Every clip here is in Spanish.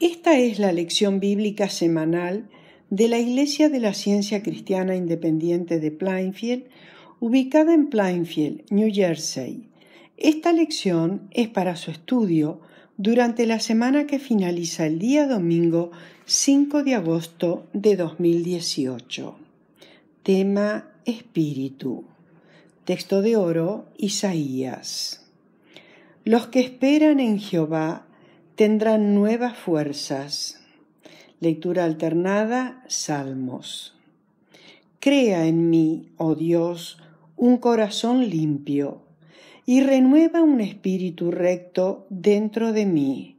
Esta es la lección bíblica semanal de la Iglesia de la Ciencia Cristiana Independiente de Plainfield, ubicada en Plainfield, New Jersey. Esta lección es para su estudio durante la semana que finaliza el día domingo 5 de agosto de 2018. Tema Espíritu. Texto de oro Isaías. Los que esperan en Jehová tendrán nuevas fuerzas. Lectura alternada, Salmos. Crea en mí, oh Dios, un corazón limpio y renueva un espíritu recto dentro de mí.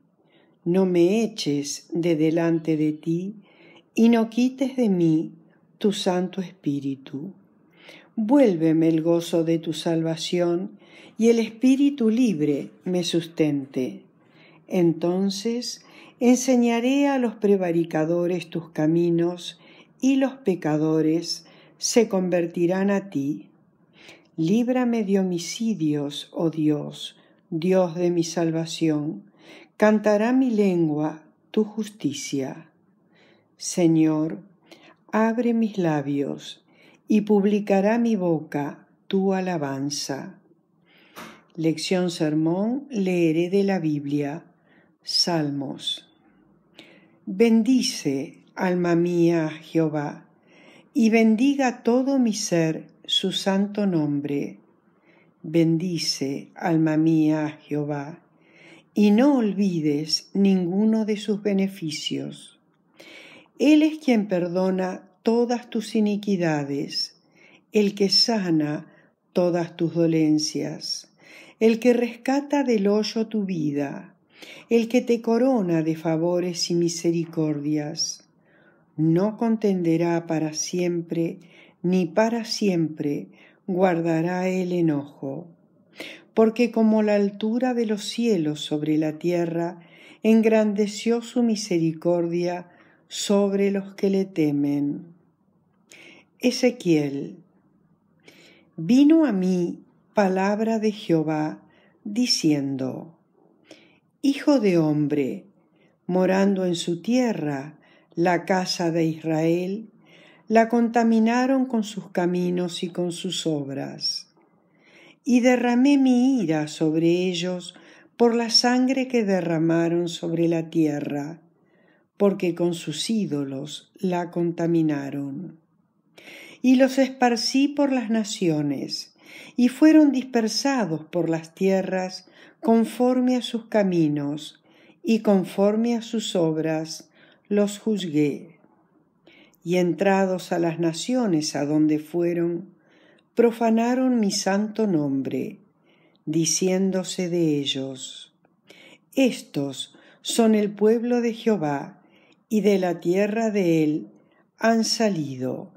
No me eches de delante de ti y no quites de mí tu Santo Espíritu. Vuélveme el gozo de tu salvación y el espíritu libre me sustente entonces enseñaré a los prevaricadores tus caminos y los pecadores se convertirán a ti. Líbrame de homicidios, oh Dios, Dios de mi salvación. Cantará mi lengua tu justicia. Señor, abre mis labios y publicará mi boca tu alabanza. Lección Sermón, leeré de la Biblia Salmos. Bendice, alma mía, Jehová, y bendiga todo mi ser su santo nombre. Bendice, alma mía, Jehová, y no olvides ninguno de sus beneficios. Él es quien perdona todas tus iniquidades, el que sana todas tus dolencias, el que rescata del hoyo tu vida el que te corona de favores y misericordias. No contenderá para siempre, ni para siempre guardará el enojo. Porque como la altura de los cielos sobre la tierra, engrandeció su misericordia sobre los que le temen. Ezequiel. Vino a mí palabra de Jehová, diciendo, Hijo de hombre, morando en su tierra, la casa de Israel, la contaminaron con sus caminos y con sus obras. Y derramé mi ira sobre ellos por la sangre que derramaron sobre la tierra, porque con sus ídolos la contaminaron. Y los esparcí por las naciones, y fueron dispersados por las tierras conforme a sus caminos y conforme a sus obras los juzgué. Y entrados a las naciones a donde fueron, profanaron mi santo nombre, diciéndose de ellos, Estos son el pueblo de Jehová, y de la tierra de él han salido.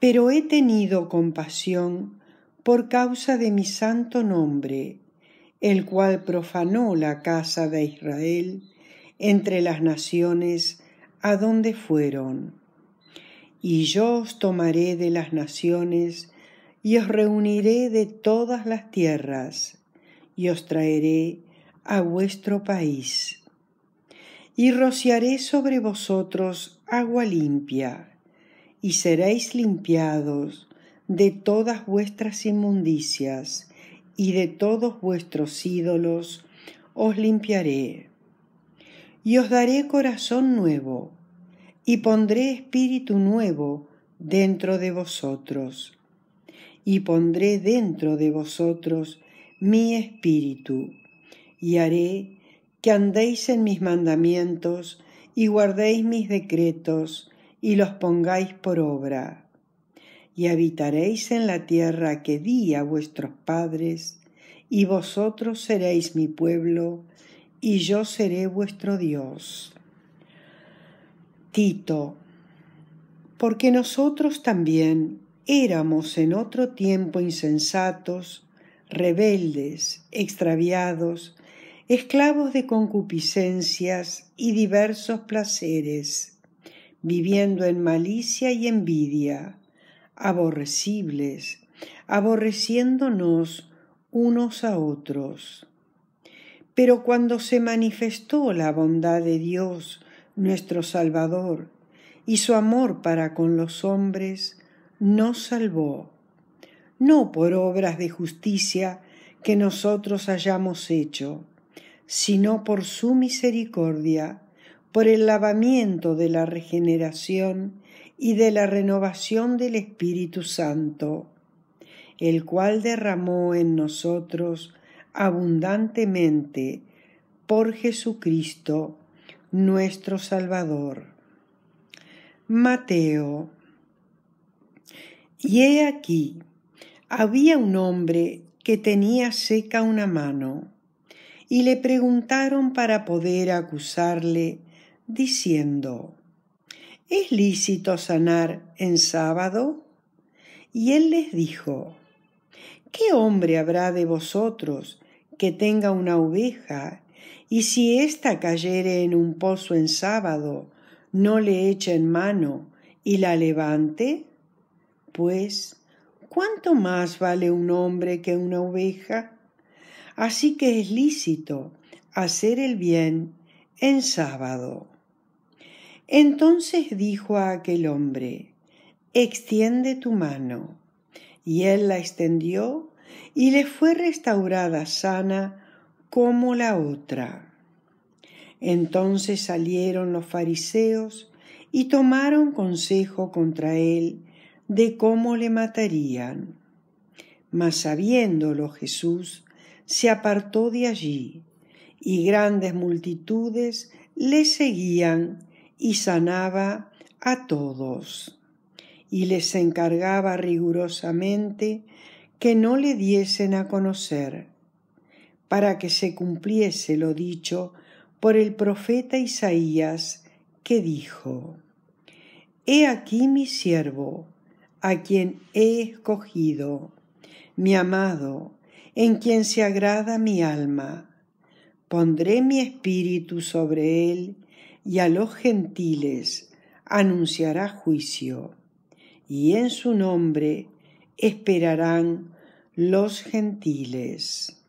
Pero he tenido compasión por causa de mi santo nombre, el cual profanó la casa de Israel entre las naciones a donde fueron. Y yo os tomaré de las naciones y os reuniré de todas las tierras y os traeré a vuestro país. Y rociaré sobre vosotros agua limpia, y seréis limpiados, de todas vuestras inmundicias y de todos vuestros ídolos os limpiaré. Y os daré corazón nuevo, y pondré espíritu nuevo dentro de vosotros, y pondré dentro de vosotros mi espíritu, y haré que andéis en mis mandamientos, y guardéis mis decretos, y los pongáis por obra y habitaréis en la tierra que di a vuestros padres, y vosotros seréis mi pueblo, y yo seré vuestro Dios. Tito, porque nosotros también éramos en otro tiempo insensatos, rebeldes, extraviados, esclavos de concupiscencias y diversos placeres, viviendo en malicia y envidia aborrecibles, aborreciéndonos unos a otros. Pero cuando se manifestó la bondad de Dios, nuestro Salvador, y su amor para con los hombres, nos salvó, no por obras de justicia que nosotros hayamos hecho, sino por su misericordia, por el lavamiento de la regeneración y de la renovación del Espíritu Santo, el cual derramó en nosotros abundantemente por Jesucristo, nuestro Salvador. Mateo. Y he aquí, había un hombre que tenía seca una mano, y le preguntaron para poder acusarle, diciendo, ¿es lícito sanar en sábado? Y él les dijo, ¿qué hombre habrá de vosotros que tenga una oveja y si ésta cayere en un pozo en sábado, no le eche en mano y la levante? Pues, ¿cuánto más vale un hombre que una oveja? Así que es lícito hacer el bien en sábado. Entonces dijo a aquel hombre, Extiende tu mano. Y él la extendió y le fue restaurada sana como la otra. Entonces salieron los fariseos y tomaron consejo contra él de cómo le matarían. Mas sabiéndolo Jesús, se apartó de allí, y grandes multitudes le seguían y sanaba a todos y les encargaba rigurosamente que no le diesen a conocer, para que se cumpliese lo dicho por el profeta Isaías, que dijo, He aquí mi siervo, a quien he escogido, mi amado, en quien se agrada mi alma. Pondré mi espíritu sobre él, y a los gentiles anunciará juicio, y en su nombre esperarán los gentiles.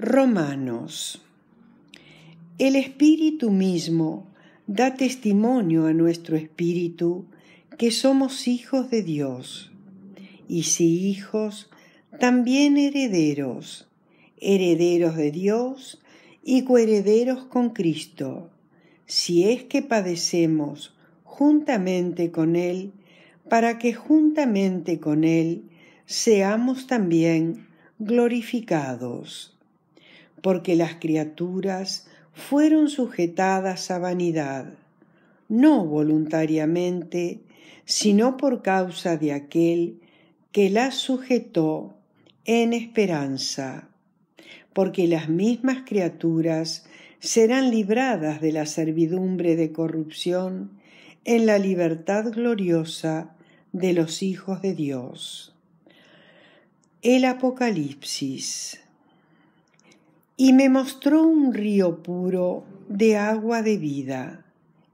Romanos. El Espíritu mismo da testimonio a nuestro Espíritu que somos hijos de Dios, y si hijos, también herederos, herederos de Dios y coherederos con Cristo si es que padecemos juntamente con Él, para que juntamente con Él seamos también glorificados. Porque las criaturas fueron sujetadas a vanidad, no voluntariamente, sino por causa de aquel que las sujetó en esperanza, porque las mismas criaturas serán libradas de la servidumbre de corrupción en la libertad gloriosa de los hijos de Dios. El Apocalipsis. Y me mostró un río puro de agua de vida,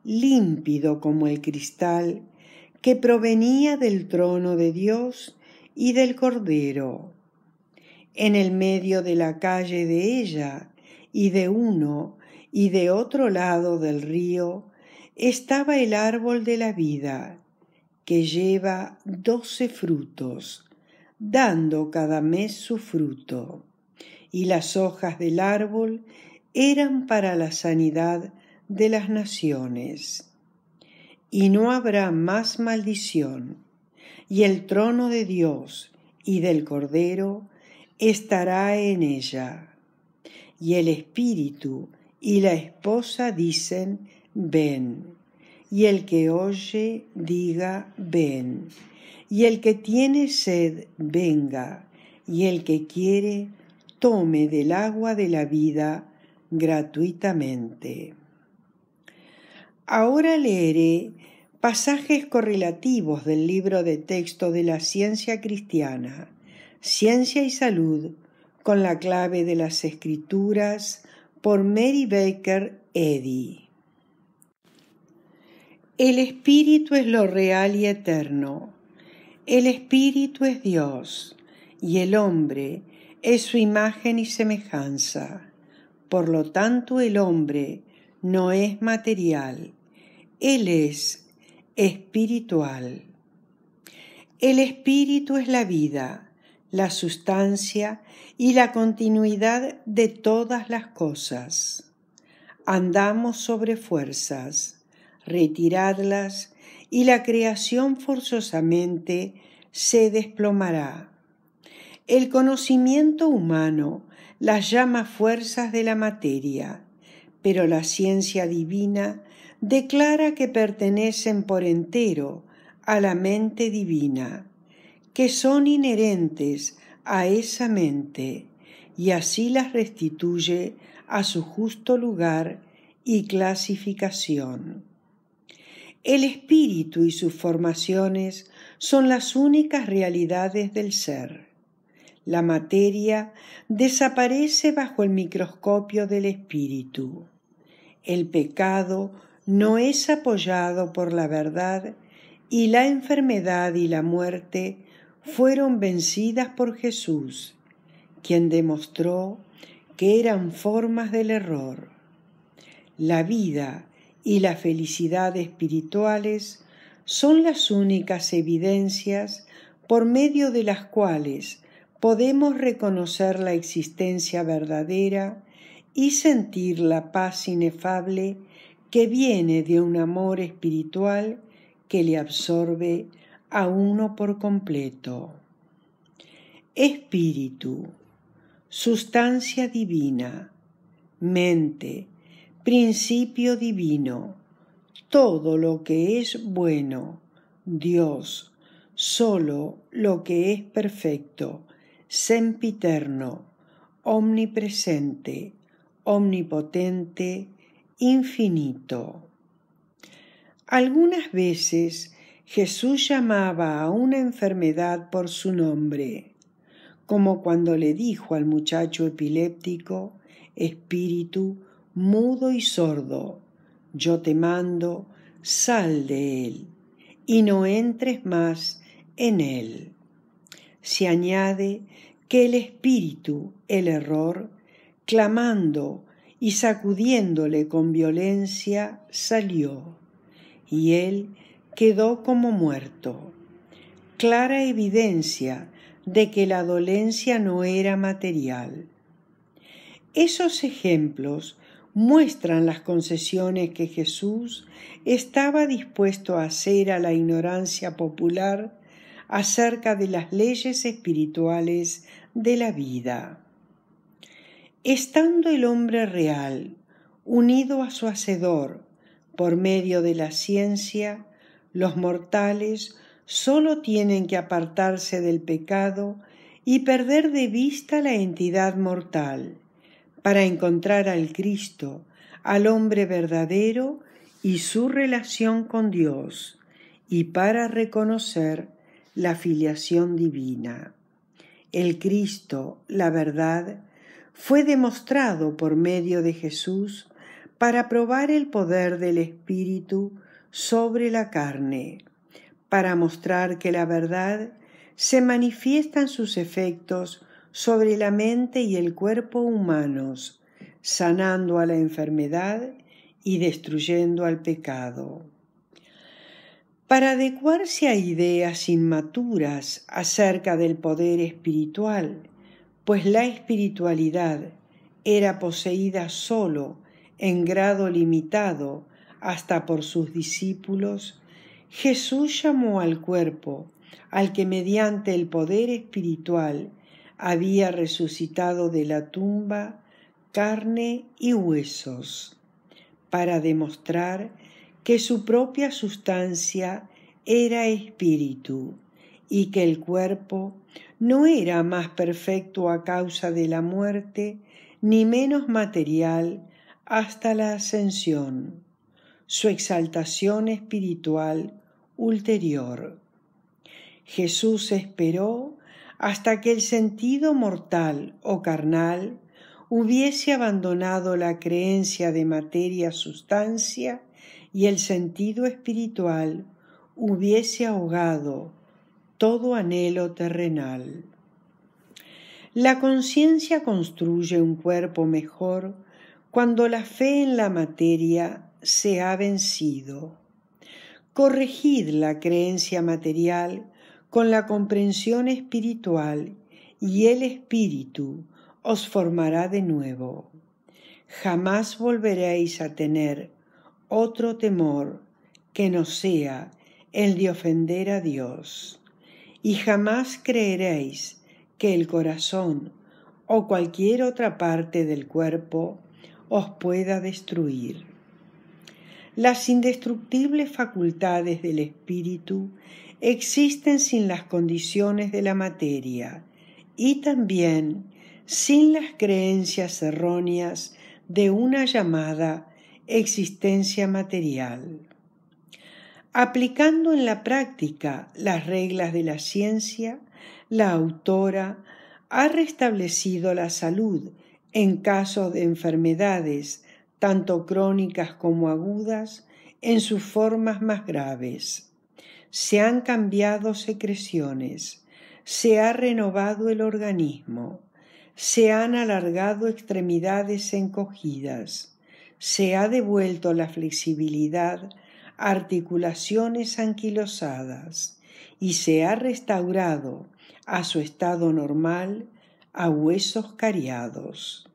límpido como el cristal, que provenía del trono de Dios y del Cordero. En el medio de la calle de ella y de uno y de otro lado del río estaba el árbol de la vida, que lleva doce frutos, dando cada mes su fruto, y las hojas del árbol eran para la sanidad de las naciones. Y no habrá más maldición, y el trono de Dios y del Cordero estará en ella y el espíritu y la esposa dicen, ven. Y el que oye, diga, ven. Y el que tiene sed, venga. Y el que quiere, tome del agua de la vida gratuitamente. Ahora leeré pasajes correlativos del libro de texto de la ciencia cristiana, Ciencia y Salud, con la clave de las escrituras por Mary Baker Eddy. El espíritu es lo real y eterno. El espíritu es Dios y el hombre es su imagen y semejanza. Por lo tanto, el hombre no es material, él es espiritual. El espíritu es la vida la sustancia y la continuidad de todas las cosas. Andamos sobre fuerzas, retiradlas y la creación forzosamente se desplomará. El conocimiento humano las llama fuerzas de la materia, pero la ciencia divina declara que pertenecen por entero a la mente divina que son inherentes a esa mente y así las restituye a su justo lugar y clasificación. El espíritu y sus formaciones son las únicas realidades del ser. La materia desaparece bajo el microscopio del espíritu. El pecado no es apoyado por la verdad y la enfermedad y la muerte fueron vencidas por Jesús, quien demostró que eran formas del error. La vida y la felicidad espirituales son las únicas evidencias por medio de las cuales podemos reconocer la existencia verdadera y sentir la paz inefable que viene de un amor espiritual que le absorbe a uno por completo. Espíritu, sustancia divina, mente, principio divino, todo lo que es bueno, Dios, solo lo que es perfecto, sempiterno, omnipresente, omnipotente, infinito. Algunas veces Jesús llamaba a una enfermedad por su nombre, como cuando le dijo al muchacho epiléptico, espíritu mudo y sordo, yo te mando, sal de él y no entres más en él. Se añade que el espíritu, el error, clamando y sacudiéndole con violencia, salió, y él quedó como muerto. Clara evidencia de que la dolencia no era material. Esos ejemplos muestran las concesiones que Jesús estaba dispuesto a hacer a la ignorancia popular acerca de las leyes espirituales de la vida. Estando el hombre real unido a su Hacedor por medio de la ciencia, los mortales sólo tienen que apartarse del pecado y perder de vista la entidad mortal para encontrar al Cristo, al hombre verdadero y su relación con Dios, y para reconocer la filiación divina. El Cristo, la verdad, fue demostrado por medio de Jesús para probar el poder del Espíritu sobre la carne, para mostrar que la verdad se manifiesta en sus efectos sobre la mente y el cuerpo humanos, sanando a la enfermedad y destruyendo al pecado. Para adecuarse a ideas inmaturas acerca del poder espiritual, pues la espiritualidad era poseída sólo en grado limitado hasta por sus discípulos, Jesús llamó al cuerpo, al que mediante el poder espiritual había resucitado de la tumba, carne y huesos, para demostrar que su propia sustancia era espíritu y que el cuerpo no era más perfecto a causa de la muerte, ni menos material hasta la ascensión su exaltación espiritual ulterior. Jesús esperó hasta que el sentido mortal o carnal hubiese abandonado la creencia de materia-sustancia y el sentido espiritual hubiese ahogado todo anhelo terrenal. La conciencia construye un cuerpo mejor cuando la fe en la materia se ha vencido. Corregid la creencia material con la comprensión espiritual y el espíritu os formará de nuevo. Jamás volveréis a tener otro temor que no sea el de ofender a Dios, y jamás creeréis que el corazón o cualquier otra parte del cuerpo os pueda destruir. Las indestructibles facultades del espíritu existen sin las condiciones de la materia y también sin las creencias erróneas de una llamada existencia material. Aplicando en la práctica las reglas de la ciencia, la autora ha restablecido la salud en casos de enfermedades tanto crónicas como agudas, en sus formas más graves. Se han cambiado secreciones, se ha renovado el organismo, se han alargado extremidades encogidas, se ha devuelto la flexibilidad, articulaciones anquilosadas y se ha restaurado a su estado normal a huesos cariados.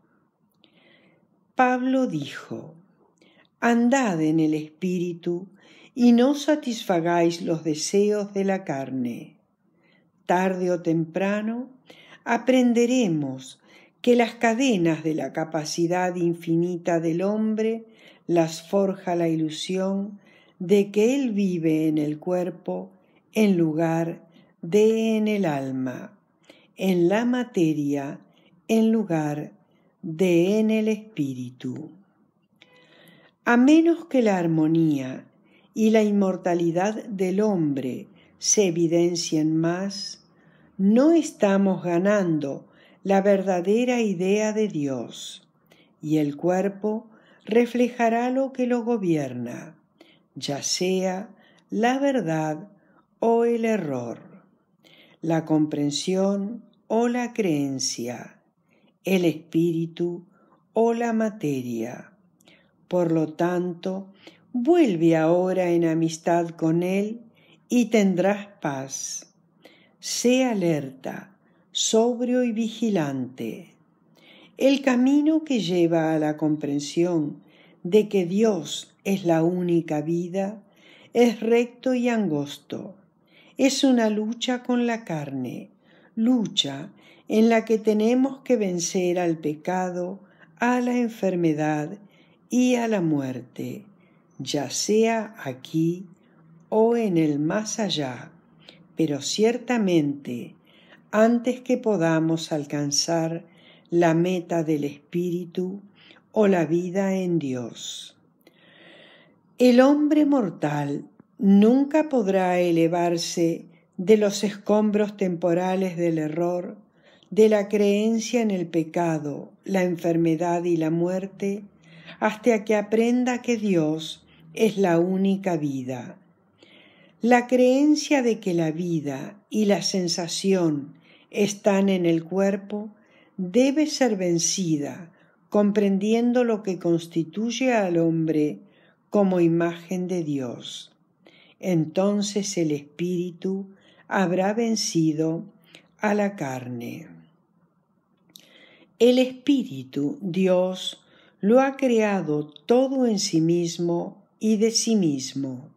Pablo dijo, Andad en el Espíritu y no satisfagáis los deseos de la carne. Tarde o temprano aprenderemos que las cadenas de la capacidad infinita del hombre las forja la ilusión de que él vive en el cuerpo en lugar de en el alma, en la materia en lugar de en el espíritu. A menos que la armonía y la inmortalidad del hombre se evidencien más, no estamos ganando la verdadera idea de Dios, y el cuerpo reflejará lo que lo gobierna, ya sea la verdad o el error, la comprensión o la creencia el espíritu o la materia. Por lo tanto, vuelve ahora en amistad con Él y tendrás paz. Sé alerta, sobrio y vigilante. El camino que lleva a la comprensión de que Dios es la única vida es recto y angosto. Es una lucha con la carne, lucha en la que tenemos que vencer al pecado, a la enfermedad y a la muerte, ya sea aquí o en el más allá, pero ciertamente antes que podamos alcanzar la meta del Espíritu o la vida en Dios. El hombre mortal nunca podrá elevarse de los escombros temporales del error de la creencia en el pecado, la enfermedad y la muerte, hasta que aprenda que Dios es la única vida. La creencia de que la vida y la sensación están en el cuerpo debe ser vencida, comprendiendo lo que constituye al hombre como imagen de Dios. Entonces el espíritu habrá vencido a la carne. El Espíritu, Dios, lo ha creado todo en sí mismo y de sí mismo.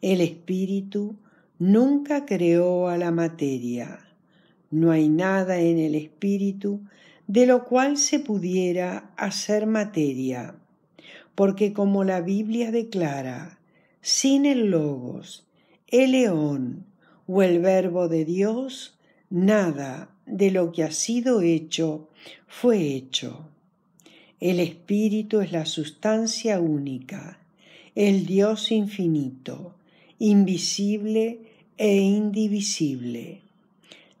El Espíritu nunca creó a la materia. No hay nada en el Espíritu de lo cual se pudiera hacer materia, porque como la Biblia declara, sin el Logos, el León o el Verbo de Dios, nada de lo que ha sido hecho fue hecho. El Espíritu es la sustancia única, el Dios infinito, invisible e indivisible.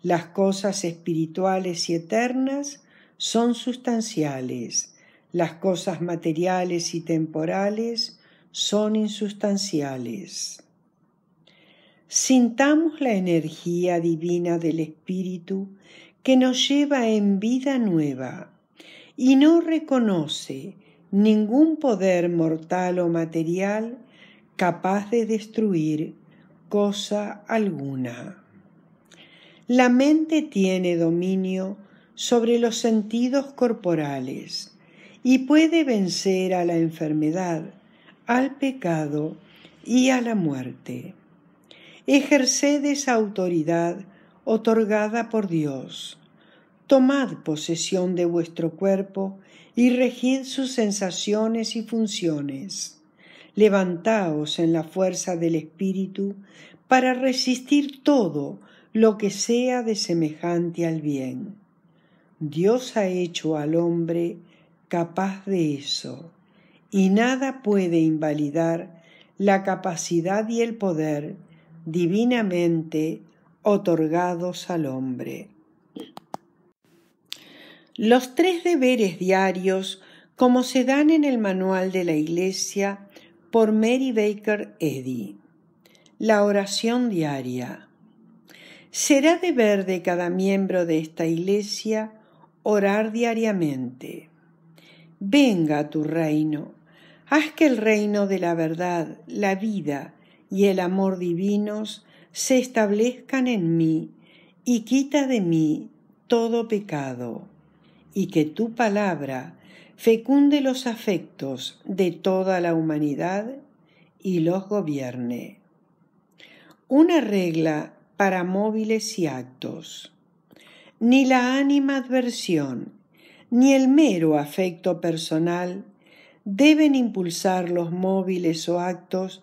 Las cosas espirituales y eternas son sustanciales, las cosas materiales y temporales son insustanciales sintamos la energía divina del Espíritu que nos lleva en vida nueva y no reconoce ningún poder mortal o material capaz de destruir cosa alguna. La mente tiene dominio sobre los sentidos corporales y puede vencer a la enfermedad, al pecado y a la muerte ejerced esa autoridad otorgada por Dios. Tomad posesión de vuestro cuerpo y regid sus sensaciones y funciones. Levantaos en la fuerza del Espíritu para resistir todo lo que sea de semejante al bien. Dios ha hecho al hombre capaz de eso, y nada puede invalidar la capacidad y el poder divinamente otorgados al hombre. Los tres deberes diarios, como se dan en el manual de la Iglesia por Mary Baker Eddy. La oración diaria. Será deber de cada miembro de esta Iglesia orar diariamente. Venga tu reino. Haz que el reino de la verdad, la vida y el amor divinos se establezcan en mí y quita de mí todo pecado, y que tu palabra fecunde los afectos de toda la humanidad y los gobierne. Una regla para móviles y actos. Ni la ánima adversión ni el mero afecto personal deben impulsar los móviles o actos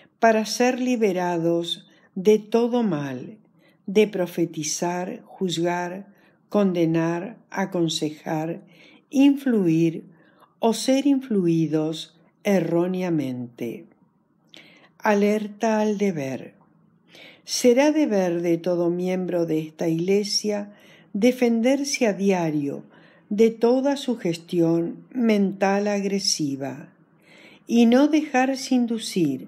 para ser liberados de todo mal, de profetizar, juzgar, condenar, aconsejar, influir o ser influidos erróneamente. Alerta al deber. Será deber de todo miembro de esta Iglesia defenderse a diario de toda gestión mental agresiva y no dejarse inducir